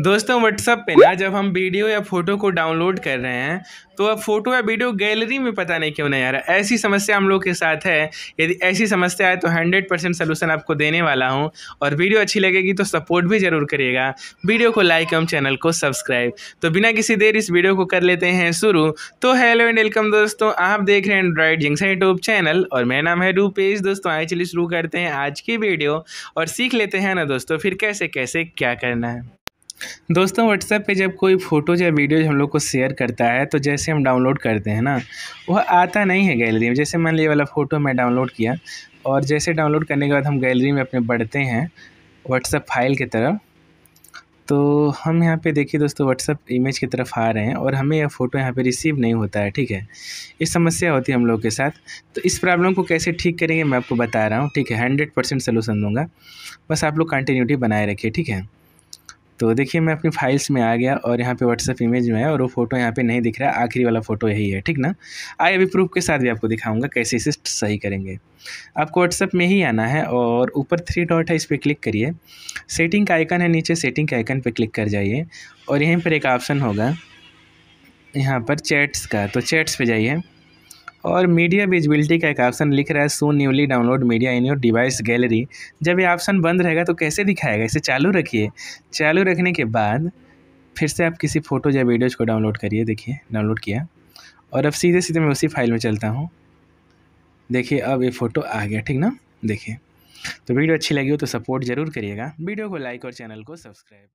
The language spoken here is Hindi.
दोस्तों व्हाट्सअप पे ना जब हम वीडियो या फोटो को डाउनलोड कर रहे हैं तो अब फोटो या वीडियो गैलरी में पता नहीं क्यों नहीं आ रहा ऐसी समस्या हम लोग के साथ है यदि ऐसी समस्या है तो 100 परसेंट सोल्यूशन आपको देने वाला हूं और वीडियो अच्छी लगेगी तो सपोर्ट भी जरूर करिएगा वीडियो को लाइक एवं चैनल को सब्सक्राइब तो बिना किसी देर इस वीडियो को कर लेते हैं शुरू तो हेलो एंड वेलकम दोस्तों आप देख रहे हैं एंड्रॉइड जिंगसा यूट्यूब चैनल और मेरा नाम है रूपेश दोस्तों आए चलिए शुरू करते हैं आज की वीडियो और सीख लेते हैं ना दोस्तों फिर कैसे कैसे क्या करना है दोस्तों व्हाट्सएप पे जब कोई फ़ोटोज़ या वीडियोज़ हम लोग को शेयर करता है तो जैसे हम डाउनलोड करते हैं ना वह आता नहीं है गैलरी में जैसे मान ली वाला फ़ोटो मैं डाउनलोड किया और जैसे डाउनलोड करने के बाद हम गैलरी में अपने बढ़ते हैं व्हाट्सएप फाइल की तरफ तो हम यहाँ पे देखिए दोस्तों व्हाट्सअप इमेज की तरफ आ रहे हैं और हमें यह फ़ोटो यहाँ पे रिसीव नहीं होता है ठीक है ये समस्या होती है हम लोग के साथ तो इस प्रॉब्लम को कैसे ठीक करेंगे मैं आपको बता रहा हूँ ठीक है हंड्रेड परसेंट सोलूसन दूँगा बस आप लोग कंटिन्यूटी बनाए रखिए ठीक है तो देखिए मैं अपनी फाइल्स में आ गया और यहाँ पे व्हाट्सअप इमेज में है और वो फोटो यहाँ पे नहीं दिख रहा है आखिरी वाला फ़ोटो यही है ठीक ना आई अभी प्रूफ के साथ भी आपको दिखाऊंगा कैसे इसे सही करेंगे आपको व्हाट्सअप में ही आना है और ऊपर थ्री डॉट है इस पर क्लिक करिए सेटिंग का आइकन है नीचे सेटिंग के आइकन पर क्लिक कर जाइए और यहीं पर एक ऑप्शन होगा यहाँ पर चैट्स का तो चैट्स पर जाइए और मीडिया विजिबिलिटी का एक ऑप्शन लिख रहा है so newly download media in your device gallery जब ये ऑप्शन बंद रहेगा तो कैसे दिखाएगा इसे चालू रखिए चालू रखने के बाद फिर से आप किसी फ़ोटो या वीडियोज़ को डाउनलोड करिए देखिए डाउनलोड किया और अब सीधे सीधे मैं उसी फाइल में चलता हूँ देखिए अब ये फ़ोटो आ गया ठीक ना देखिए तो वीडियो अच्छी लगी हो तो सपोर्ट ज़रूर करिएगा वीडियो को लाइक और चैनल को सब्सक्राइब